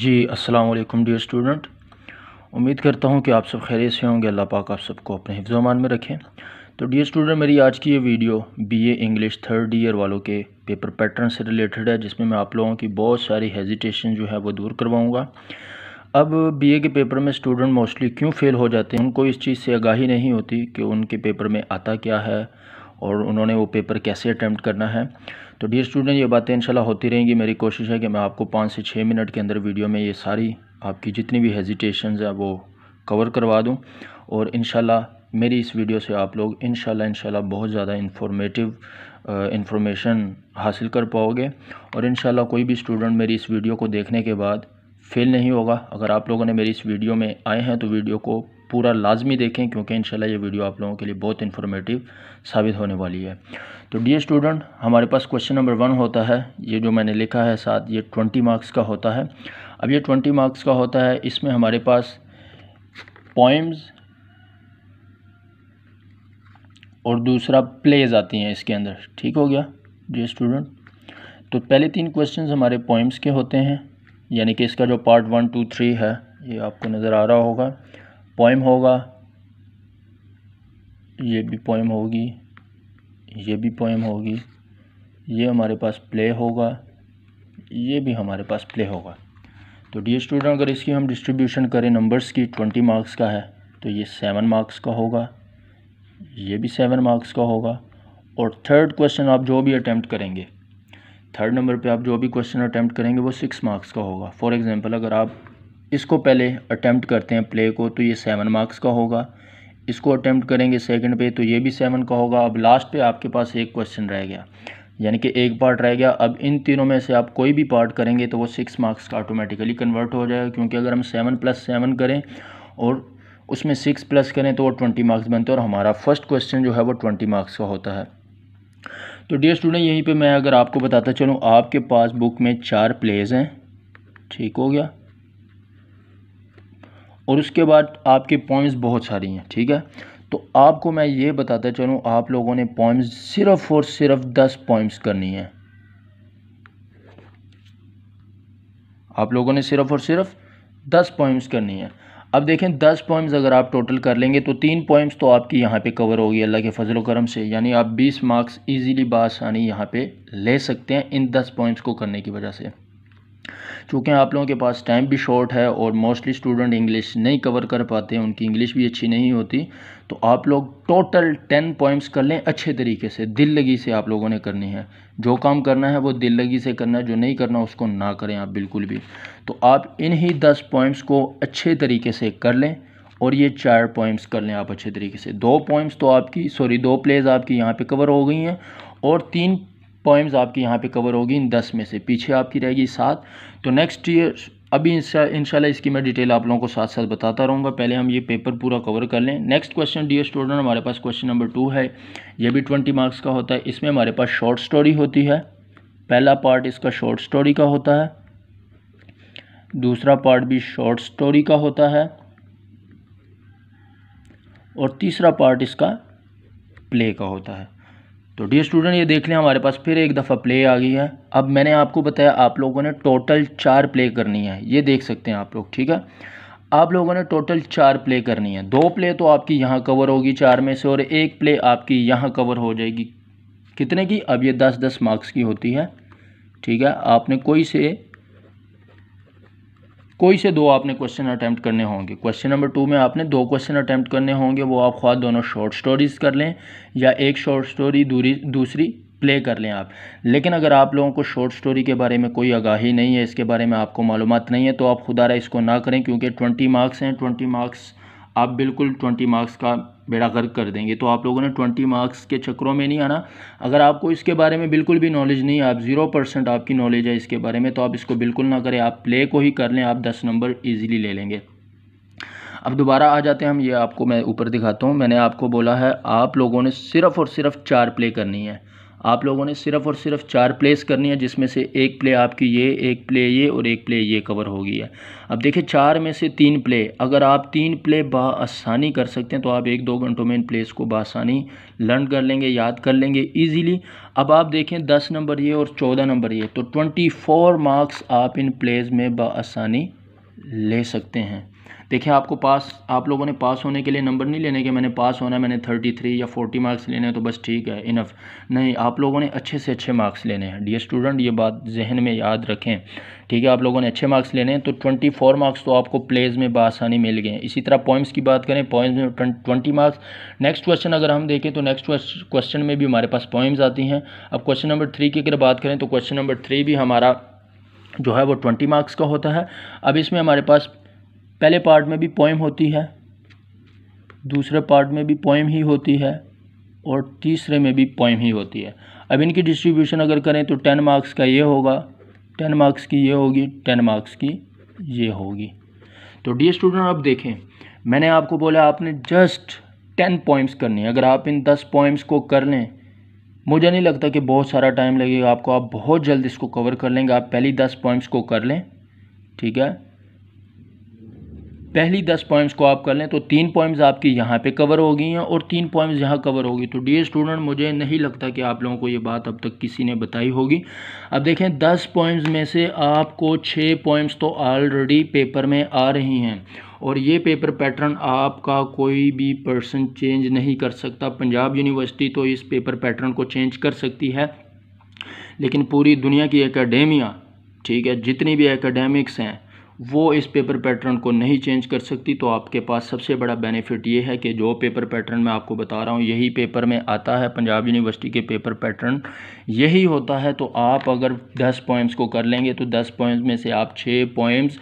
जी अस्सलाम वालेकुम dear student उम्मीद करता हूँ कि आप सब खैरियत से होंगे अल्लाह पाक आप सबको अपने हिफ्ज़ अमान में रखें तो डियर स्टूडेंट मेरी आज की ये video B A English third year वालों के पेपर पैटर्न से रिलेटेड है जिसमें मैं आप लोगों की बहुत सारी हेजिटेशन जो है वो दूर करवाऊँगा अब बीए के पेपर में स्टूडेंट मोस्टली क्यों फ़ेल हो जाते हैं उनको इस चीज़ से आगाही नहीं होती कि उनके पेपर में आता क्या है और उन्होंने वो पेपर कैसे अटैम्प्ट करना है तो डियर स्टूडेंट ये बातें इंशाल्लाह होती रहेंगी मेरी कोशिश है कि मैं आपको पाँच से छः मिनट के अंदर वीडियो में ये सारी आपकी जितनी भी हेजिटेशन है वो कवर करवा दूँ और इन मेरी इस वीडियो से आप लोग इन शाला बहुत ज़्यादा इन्फॉर्मेटिव इन्फॉर्मेशन हासिल कर पाओगे और इन कोई भी स्टूडेंट मेरी इस वीडियो को देखने के बाद फेल नहीं होगा अगर आप लोगों ने मेरी इस वीडियो में आए हैं तो वीडियो को पूरा लाजमी देखें क्योंकि इन ये वीडियो आप लोगों के लिए बहुत इन्फॉर्मेटिव साबित होने वाली है तो डी स्टूडेंट हमारे पास क्वेश्चन नंबर वन होता है ये जो मैंने लिखा है साथ ये ट्वेंटी मार्क्स का होता है अब ये ट्वेंटी मार्क्स का होता है इसमें हमारे पास पोइम्स और दूसरा प्लेज आती हैं इसके अंदर ठीक हो गया जी स्टूडेंट तो पहले तीन क्वेश्चन हमारे पोइम्स के होते हैं यानी कि इसका जो पार्ट वन टू थ्री है ये आपको नज़र आ रहा होगा पोइम होगा ये भी पोइम होगी ये भी पोइम होगी ये हमारे पास प्ले होगा ये भी हमारे पास प्ले होगा तो डी स्टूडेंट अगर इसकी हम डिस्ट्रीब्यूशन करें नंबर्स की ट्वेंटी मार्क्स का है तो ये सेवन मार्क्स का होगा ये भी सेवन मार्क्स का होगा और थर्ड क्वेश्चन आप जो भी अटैम्प्ट करेंगे थर्ड नंबर पे आप जो भी क्वेश्चन अटैम्प्ट करेंगे वो सिक्स मार्क्स का होगा फॉर एग्जांपल अगर आप इसको पहले अटैम्प्ट करते हैं प्ले को तो ये सेवन मार्क्स का होगा इसको अटैम्प्ट करेंगे सेकंड पे तो ये भी सेवन का होगा अब लास्ट पे आपके पास एक क्वेश्चन रह गया यानी कि एक पार्ट रह गया अब इन तीनों में से आप कोई भी पार्ट करेंगे तो वो सिक्स मार्क्स का ऑटोमेटिकली कन्वर्ट हो जाएगा क्योंकि अगर हम सेवन प्लस सेवन करें और उसमें सिक्स प्लस करें तो वो ट्वेंटी मार्क्स बनते हैं और हमारा फर्स्ट क्वेश्चन जो है वो ट्वेंटी मार्क्स का होता है तो डियर स्टूडेंट यहीं पर मैं अगर आपको बताता चलूँ आपके पास बुक में चार प्लेज हैं ठीक हो गया और उसके बाद आपके पॉइंट्स बहुत सारी हैं ठीक है तो आपको मैं ये बताता चलूँ आप लोगों ने पॉइंट्स सिर्फ़ और सिर्फ दस पॉइंट्स करनी है आप लोगों ने सिर्फ़ और सिर्फ दस पॉइंट्स करनी है अब देखें दस पॉइंट्स अगर आप टोटल कर लेंगे तो तीन पॉइंट्स तो आपकी यहाँ पे कवर होगी अल्लाह के फजल करम से यानी आप बीस मार्क्स इजीली बासानी यहाँ पे ले सकते हैं इन दस पॉइंट्स को करने की वजह से चूँकि आप लोगों के पास टाइम भी शॉर्ट है और मोस्टली स्टूडेंट इंग्लिश नहीं कवर कर पाते हैं उनकी इंग्लिश भी अच्छी नहीं होती तो आप लोग टोटल टेन पॉइंट्स कर लें अच्छे तरीके से दिल लगी से आप लोगों ने करनी है जो काम करना है वो दिल लगी से करना है जो नहीं करना उसको ना करें आप बिल्कुल भी तो आप इन ही दस पॉइंट्स को अच्छे तरीके से कर लें और ये चार पॉइंट्स कर लें आप अच्छे तरीके से दो पॉइंट्स तो आपकी सॉरी दो प्लेज आपकी यहाँ पर कवर हो गई हैं और तीन पोइम्स आपकी यहाँ पे कवर होगी इन दस में से पीछे आपकी रहेगी सात तो नेक्स्ट ईयर अभी इंशाल्लाह इसकी मैं डिटेल आप लोगों को साथ साथ बताता रहूँगा पहले हम ये पेपर पूरा कवर कर लें नेक्स्ट क्वेश्चन डियर स्टूडेंट हमारे पास क्वेश्चन नंबर टू है ये भी ट्वेंटी मार्क्स का होता है इसमें हमारे पास शॉर्ट स्टोरी होती है पहला पार्ट इसका शॉर्ट स्टोरी का होता है दूसरा पार्ट भी शॉर्ट स्टोरी का होता है और तीसरा पार्ट इसका प्ले का होता है तो डी स्टूडेंट ये देख लें हमारे पास फिर एक दफ़ा प्ले आ गई है अब मैंने आपको बताया आप लोगों ने टोटल चार प्ले करनी है ये देख सकते हैं आप लोग ठीक है आप लोगों ने टोटल चार प्ले करनी है दो प्ले तो आपकी यहाँ कवर होगी चार में से और एक प्ले आपकी यहाँ कवर हो जाएगी कितने की अब ये दस दस मार्क्स की होती है ठीक है आपने कोई से कोई से दो आपने क्वेश्चन अटैम्प्ट करने होंगे क्वेश्चन नंबर टू में आपने दो क्वेश्चन अटैम्प्ट करने होंगे वो आप ख्वाह दोनों शॉर्ट स्टोरीज़ कर लें या एक शॉर्ट स्टोरी दूरी दूसरी प्ले कर लें आप लेकिन अगर आप लोगों को शॉर्ट स्टोरी के बारे में कोई आगाही नहीं है इसके बारे में आपको मालूम नहीं है तो आप रहा इसको ना करें क्योंकि ट्वेंटी मार्क्स हैं ट्वेंटी मार्क्स आप बिल्कुल ट्वेंटी मार्क्स का बेड़ा गर्क कर देंगे तो आप लोगों ने ट्वेंटी मार्क्स के चक्रों में नहीं आना अगर आपको इसके बारे में बिल्कुल भी नॉलेज नहीं आप ज़ीरो परसेंट आपकी नॉलेज है इसके बारे में तो आप इसको बिल्कुल ना करें आप प्ले को ही कर लें आप दस नंबर ईजिली ले लेंगे अब दोबारा आ जाते हैं हम ये आपको मैं ऊपर दिखाता हूँ मैंने आपको बोला है आप लोगों ने सिर्फ़ और सिर्फ चार प्ले करनी है आप लोगों ने सिर्फ और सिर्फ चार प्लेस करनी है जिसमें से एक प्ले आपकी ये एक प्ले ये और एक प्ले ये कवर होगी है अब देखिए चार में से तीन प्ले अगर आप तीन प्ले बसानी कर सकते हैं तो आप एक दो घंटों में इन प्लेस को बसानी लर्न कर लेंगे याद कर लेंगे ईजीली अब आप देखें दस नंबर ये और चौदह नंबर ये तो ट्वेंटी फोर मार्क्स आप इन प्लेस में बसानी ले सकते हैं देखिए आपको पास आप लोगों ने पास होने के लिए नंबर नहीं लेने के मैंने पास होना है मैंने थर्टी थ्री या फोर्टी मार्क्स लेने हैं तो बस ठीक है इनफ नहीं आप लोगों ने अच्छे से अच्छे मार्क्स लेने हैं डी स्टूडेंट ये बात जहन में याद रखें ठीक है आप लोगों ने अच्छे मार्क्स लेने हैं तो ट्वेंटी फोर मार्क्स तो आपको प्लेज में बसानी मिल गए इसी तरह पॉइंट्स की बात करें पॉइंट्स में ट्वेंटी मार्क्स नेक्स्ट क्वेश्चन अगर हम देखें तो नेक्स्ट क्वेश्चन में भी हमारे पास पॉइंट्स आती हैं अब क्वेश्चन नंबर थ्री की अगर बात करें तो क्वेश्चन नंबर थ्री भी हमारा जो है वो ट्वेंटी मार्क्स का होता है अब इसमें हमारे पास पहले पार्ट में भी पोइम होती है दूसरे पार्ट में भी पोइम ही होती है और तीसरे में भी पोइम ही होती है अब इनकी डिस्ट्रीब्यूशन अगर करें तो टेन मार्क्स का ये होगा टेन मार्क्स की ये होगी टेन मार्क्स की ये होगी तो डी स्टूडेंट आप देखें मैंने आपको बोला आपने जस्ट टेन पॉइंट्स करनी है अगर आप इन दस पॉइंट्स को कर लें मुझे नहीं लगता कि बहुत सारा टाइम लगेगा आपको आप बहुत जल्द इसको कवर कर लेंगे आप पहली दस पॉइंट्स को कर लें ठीक है पहली दस पॉइंट्स को आप कर लें तो तीन पॉइंट्स आपकी यहाँ पे कवर हो गई हैं और तीन पॉइंट्स यहाँ कवर होगी तो डी स्टूडेंट मुझे नहीं लगता कि आप लोगों को ये बात अब तक किसी ने बताई होगी अब देखें दस पॉइंट्स में से आपको छः पॉइंट्स तो ऑलरेडी पेपर में आ रही हैं और ये पेपर पैटर्न आपका कोई भी पर्सन चेंज नहीं कर सकता पंजाब यूनिवर्सिटी तो इस पेपर पैटर्न को चेंज कर सकती है लेकिन पूरी दुनिया की एकेडेमिया ठीक है जितनी भी एकेडेमिक्स हैं वो इस पेपर पैटर्न को नहीं चेंज कर सकती तो आपके पास सबसे बड़ा बेनिफिट ये है कि जो पेपर पैटर्न मैं आपको बता रहा हूँ यही पेपर में आता है पंजाब यूनिवर्सिटी के पेपर पैटर्न यही होता है तो आप अगर दस पॉइंट्स को कर लेंगे तो दस पॉइंट्स में से आप छः पॉइंट्स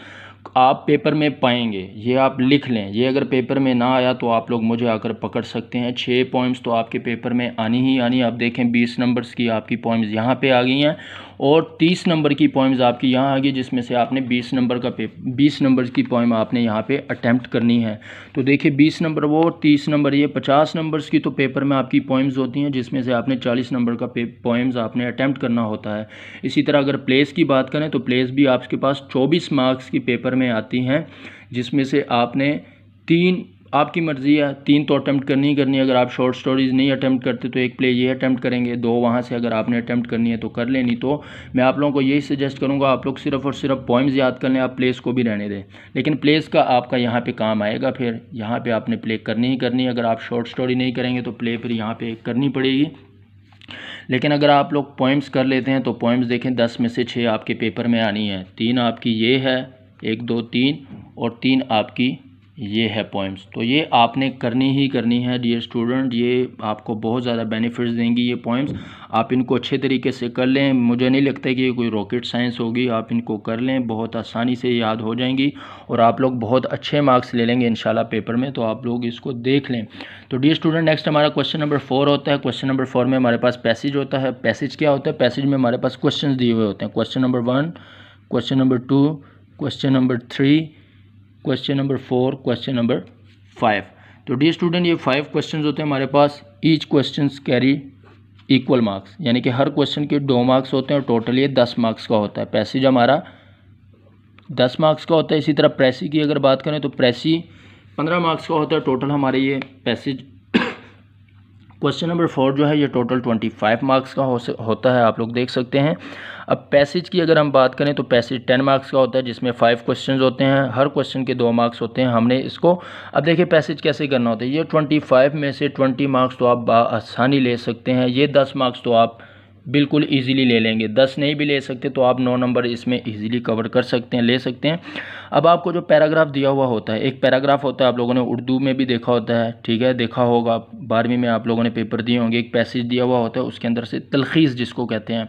आप पेपर में पाएंगे ये आप लिख लें ये अगर पेपर में ना आया तो आप लोग मुझे आकर पकड़ सकते हैं छः पॉइंट्स तो आपके पेपर में आनी ही आनी आप देखें बीस नंबर्स की आपकी पॉइंट्स यहाँ पर आ गई हैं और तीस नंबर की पोइम्स आपकी यहाँ आ गई जिसमें से आपने बीस नंबर का पेपर बीस नंबर की पोइम आपने यहाँ पे अटैम्प्ट करनी है तो देखिए बीस नंबर वो और तीस नंबर ये पचास नंबर्स की तो पेपर में आपकी पोइम्स होती हैं जिसमें से आपने चालीस नंबर का पोइम्स आपने अटैम्प्ट करना होता है इसी तरह अगर प्लेस की बात करें तो प्लेस भी आपके पास चौबीस मार्क्स की पेपर में आती हैं जिसमें से आपने तीन आपकी मर्ज़ी है तीन तो अटैम्प्ट करनी ही करनी अगर आप शॉर्ट स्टोरीज़ नहीं अटैम्प्ट करते तो एक प्ले ये अटैम्प्ट करेंगे दो वहाँ से अगर आपने अटैम्प्ट करनी है तो कर लेनी तो मैं आप लोगों को यही सजेस्ट करूँगा आप लोग सिर्फ और सिर्फ पॉइंट्स याद कर लें आप प्लेस को भी रहने दें लेकिन प्लेस का आपका यहाँ पर काम आएगा फिर यहाँ पर आपने प्ले करनी ही करनी अगर आप शॉर्ट स्टोरी नहीं करेंगे तो प्ले फिर यहाँ पर करनी पड़ेगी लेकिन अगर आप लोग पॉइंट्स कर लेते हैं तो पॉइंट्स देखें दस में से छः आपके पेपर में आनी है तीन आपकी ये है एक दो तीन और तीन आपकी ये है पॉइंट्स तो ये आपने करनी ही करनी है डियर स्टूडेंट ये आपको बहुत ज़्यादा बेनिफिट्स देंगी ये पॉइंट्स आप इनको अच्छे तरीके से कर लें मुझे नहीं लगता कि ये कोई रॉकेट साइंस होगी आप इनको कर लें बहुत आसानी से याद हो जाएंगी और आप लोग बहुत अच्छे मार्क्स ले लेंगे इन पेपर में तो आप लोग इसको देख लें तो डियर स्टूडेंट नेक्स्ट हमारा क्वेश्चन नंबर फोर होता है क्वेश्चन नंबर फोर में हमारे पास पैसेज होता है पैसेज क्या होता है पैसेज में हमारे पास क्वेश्चन दिए हुए होते हैं question number one question number two question number three question number four question number five तो डी स्टूडेंट ये फाइव क्वेश्चन होते हैं हमारे पास each question carry equal marks यानी कि हर क्वेश्चन के दो मार्क्स होते हैं और टोटल ये दस मार्क्स का होता है पैसेज हमारा दस मार्क्स का होता है इसी तरह प्रेसी की अगर बात करें तो प्रेसी पंद्रह मार्क्स का होता है टोटल हमारे ये पैसेज क्वेश्चन नंबर फोर जो है ये टोटल ट्वेंटी फाइव मार्क्स का हो, होता है आप लोग देख सकते हैं अब पैसेज की अगर हम बात करें तो पैसेज टेन मार्क्स का होता है जिसमें फाइव क्वेश्चन होते हैं हर क्वेश्चन के दो मार्क्स होते हैं हमने इसको अब देखिए पैसेज कैसे करना होता है ये ट्वेंटी फाइव में से ट्वेंटी मार्क्स तो आप आसानी ले सकते हैं ये दस मार्क्स तो आप बिल्कुल इजीली ले लेंगे दस नहीं भी ले सकते तो आप नौ नंबर इसमें इजीली कवर कर सकते हैं ले सकते हैं अब आपको जो पैराग्राफ दिया हुआ होता है एक पैराग्राफ होता है आप लोगों ने उर्दू में भी देखा होता है ठीक है देखा होगा बारहवीं में आप लोगों ने पेपर दिए होंगे एक पैसेज दिया हुआ होता है उसके अंदर से तलखीज़ जिसको कहते हैं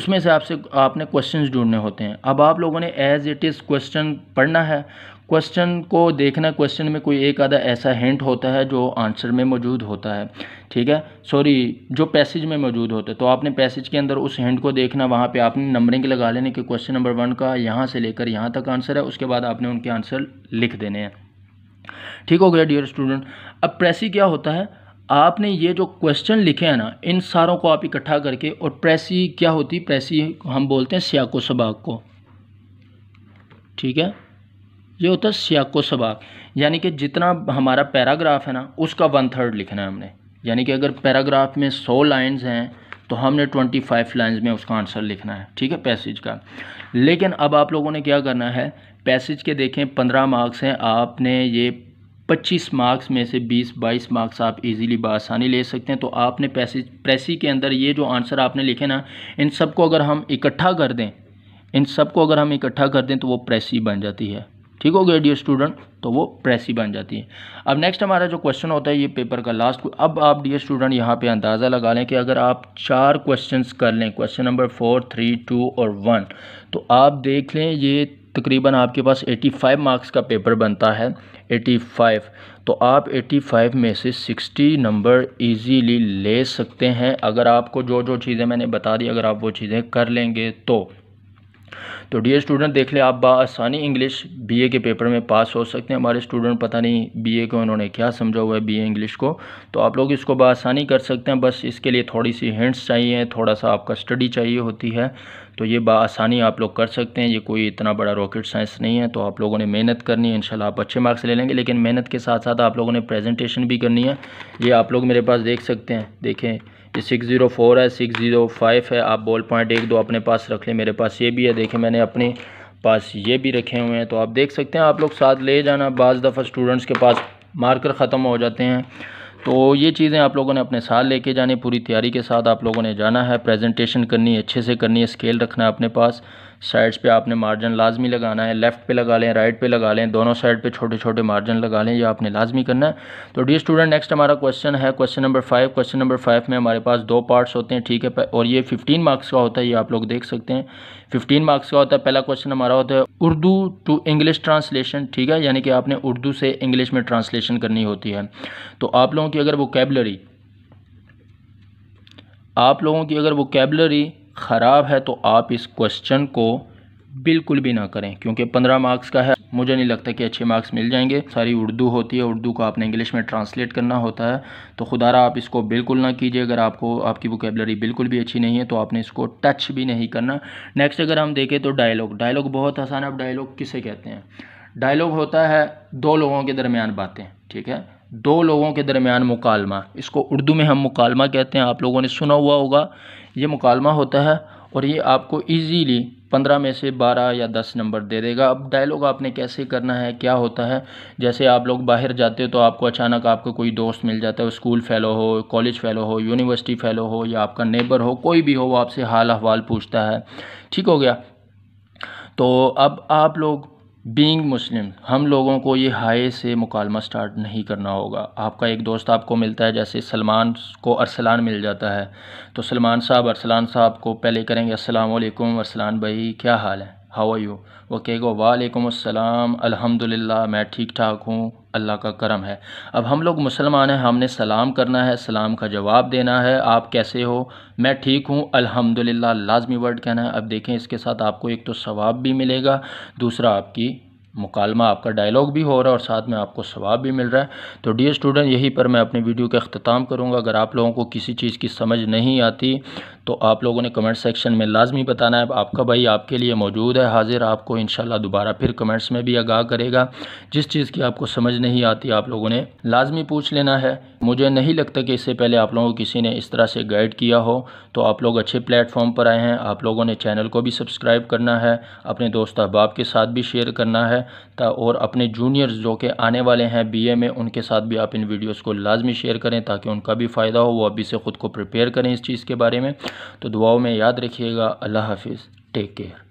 उसमें से आपसे आपने क्वेश्चंस ढूंढने होते हैं अब आप लोगों ने एज इट इज़ क्वेश्चन पढ़ना है क्वेश्चन को देखना क्वेश्चन में कोई एक आधा ऐसा हिंट होता है जो आंसर में मौजूद होता है ठीक है सॉरी जो पैसेज में मौजूद होता है तो आपने पैसेज के अंदर उस हिंट को देखना वहाँ पे आपने नंबरिंग लगा लेने कि क्वेश्चन नंबर वन का यहाँ से लेकर यहाँ तक आंसर है उसके बाद आपने उनके आंसर लिख देने हैं ठीक हो गया डियर स्टूडेंट अब प्रेसी क्या होता है आपने ये जो क्वेश्चन लिखे हैं ना इन सारों को आप इकट्ठा करके और प्रेसी क्या होती प्रेसी हम बोलते हैं सियाको सबाक को ठीक है ये होता है सियाको सबाक यानी कि जितना हमारा पैराग्राफ है ना उसका वन थर्ड लिखना है हमने यानी कि अगर पैराग्राफ में सौ लाइन्स हैं तो हमने ट्वेंटी फाइव लाइन्स में उसका आंसर लिखना है ठीक है पैसेज का लेकिन अब आप लोगों ने क्या करना है पैसेज के देखें पंद्रह मार्क्स हैं आपने ये पच्चीस मार्क्स में से बीस बाईस मार्क्स आप इजीली बसानी ले सकते हैं तो आपने पैसेज प्रेसी के अंदर ये जो आंसर आपने लिखे ना इन सबको अगर हम इकट्ठा कर दें इन सबको अगर हम इकट्ठा कर दें तो वो प्रेसी बन जाती है ठीक हो गया डियर स्टूडेंट तो वो प्रेसी बन जाती है अब नेक्स्ट हमारा जो क्वेश्चन होता है ये पेपर का लास्ट अब आप डियर स्टूडेंट यहाँ पे अंदाज़ा लगा लें कि अगर आप चार क्वेश्चंस कर लें question number four three two और वन तो आप देख लें ये तकरीबन आपके पास 85 मार्क्स का पेपर बनता है 85 तो आप 85 में से 60 नंबर इजीली ले सकते हैं अगर आपको जो जो चीज़ें मैंने बता दी अगर आप वो चीज़ें कर लेंगे तो तो डी स्टूडेंट देख ले आप बसानी इंग्लिश बीए के पेपर में पास हो सकते हैं हमारे स्टूडेंट पता नहीं बीए को उन्होंने क्या समझा हुआ है बीए इंग्लिश को तो आप लोग इसको बसानी कर सकते हैं बस इसके लिए थोड़ी सी हिंट्स चाहिए थोड़ा सा आपका स्टडी चाहिए होती है तो ये बसानी आप लोग कर सकते हैं ये कोई इतना बड़ा रॉकेट साइंस नहीं है तो आप लोगों ने मेहनत करनी है इंशाल्लाह आप अच्छे मार्क्स ले लेंगे लेकिन मेहनत के साथ साथ आप लोगों ने प्रेजेंटेशन भी करनी है ये आप लोग मेरे पास देख सकते हैं देखें ये सिक्स ज़ीरो फोर है सिक्स ज़ीरो फाइव है आप बॉल पॉइंट एक दो अपने पास रख लें मेरे पास ये भी है देखें मैंने अपने पास ये भी रखे हुए हैं तो आप देख सकते हैं आप लोग साथ ले जाना बज़ दफ़ा स्टूडेंट्स के पास मार्कर ख़त्म हो जाते हैं तो ये चीज़ें आप लोगों ने अपने साथ लेके जानी पूरी तैयारी के साथ आप लोगों ने जाना है प्रेजेंटेशन करनी है अच्छे से करनी है स्केल रखना है अपने पास साइड्स पे आपने मार्जिन लाजमी लगाना है लेफ़्ट पे लगा लें राइट पे लगा लें दोनों साइड पे छोटे छोटे मार्जिन लगा लें ये आपने लाजमी करना है तो डी स्टूडेंट नेक्स्ट हमारा क्वेश्चन है question number five question number five में हमारे पास दो पार्ट्स होते हैं ठीक है और ये फिफ्टीन मार्क्स का होता है ये आप लोग देख सकते हैं फिफ्टीन मार्क्स का होता है पहला क्वेश्चन हमारा होता है उर्दू टू इंग्लिश ट्रांसलेशन ठीक है यानी कि आपने उर्दू से इंग्लिश में ट्रांसलेशन करनी होती है तो आप लोगों की अगर वो आप लोगों की अगर वो कैबलरी ख़राब है तो आप इस क्वेश्चन को बिल्कुल भी ना करें क्योंकि पंद्रह मार्क्स का है मुझे नहीं लगता कि अच्छे मार्क्स मिल जाएंगे सारी उर्दू होती है उर्दू को आपने इंग्लिश में ट्रांसलेट करना होता है तो खुदा आप इसको बिल्कुल ना कीजिए अगर आपको आपकी वोकेबलरी बिल्कुल भी अच्छी नहीं है तो आपने इसको टच भी नहीं करना नेक्स्ट अगर हम देखें तो डायलॉग डायलॉग बहुत आसान है आप डायलॉग किसे कहते हैं डायलॉग होता है दो लोगों के दरमियान बातें ठीक है दो लोगों के दरमियान मुकालमा इसको उर्दू में हम मुकालमा कहते हैं आप लोगों ने सुना हुआ होगा ये मुकालमा होता है और ये आपको ईजीली पंद्रह में से बारह या दस नंबर दे देगा अब डायलॉग आपने कैसे करना है क्या होता है जैसे आप लोग बाहर जाते हो तो आपको अचानक आपका कोई दोस्त मिल जाता है स्कूल फ़ेलो हो कॉलेज फ़ेलो हो यूनिवर्सिटी फ़ेलो हो या आपका नेबर हो कोई भी हो वो आपसे हाल अहवाल पूछता है ठीक हो गया तो अब आप लोग बींग मुस्लिम हम लोगों को ये हाय से मुकालमा स्टार्ट नहीं करना होगा आपका एक दोस्त आपको मिलता है जैसे सलमान को अरसलान मिल जाता है तो सलमान साहब अरसलान साहब को पहले करेंगे अस्सलाम वालेकुम अरसलान भाई क्या हाल है हाउ आर यू वो कहेगा वालेकुम अस्सलाम अल्हम्दुलिल्लाह मैं ठीक ठाक हूँ अल्लाह का करम है अब हम लोग मुसलमान हैं हमने सलाम करना है सलाम का जवाब देना है आप कैसे हो मैं ठीक हूँ अल्हम्दुलिल्लाह लाजमी वर्ड कहना है अब देखें इसके साथ आपको एक तो सवाब भी मिलेगा दूसरा आपकी मुकालमा आपका डायलॉग भी हो रहा है और साथ में आपको सवाब भी मिल रहा है तो डियर स्टूडेंट यहीं पर मैं अपनी वीडियो का अख्ताम करूँगा अगर आप लोगों को किसी चीज़ की समझ नहीं आती तो आप लोगों ने कमेंट सेक्शन में लाजमी बताना है आपका भाई आपके लिए मौजूद है हाजिर आपको इन दोबारा फिर कमेंट्स में भी आगाह करेगा जिस चीज़ की आपको समझ नहीं आती आप लोगों ने लाजमी पूछ लेना है मुझे नहीं लगता कि इससे पहले आप लोगों को किसी ने इस तरह से गाइड किया हो तो आप लोग अच्छे प्लेटफॉर्म पर आए हैं आप लोगों ने चैनल को भी सब्सक्राइब करना है अपने दोस्त अहबाब के साथ भी शेयर करना है है और अपने जूनियर्स जो कि आने वाले हैं बीए में उनके साथ भी आप इन वीडियोस को लाजमी शेयर करें ताकि उनका भी फ़ायदा हो वो अभी से ख़ुद को प्रिपेयर करें इस चीज़ के बारे में तो दुआओं में याद रखिएगा अल्लाह हाफिज़ टेक केयर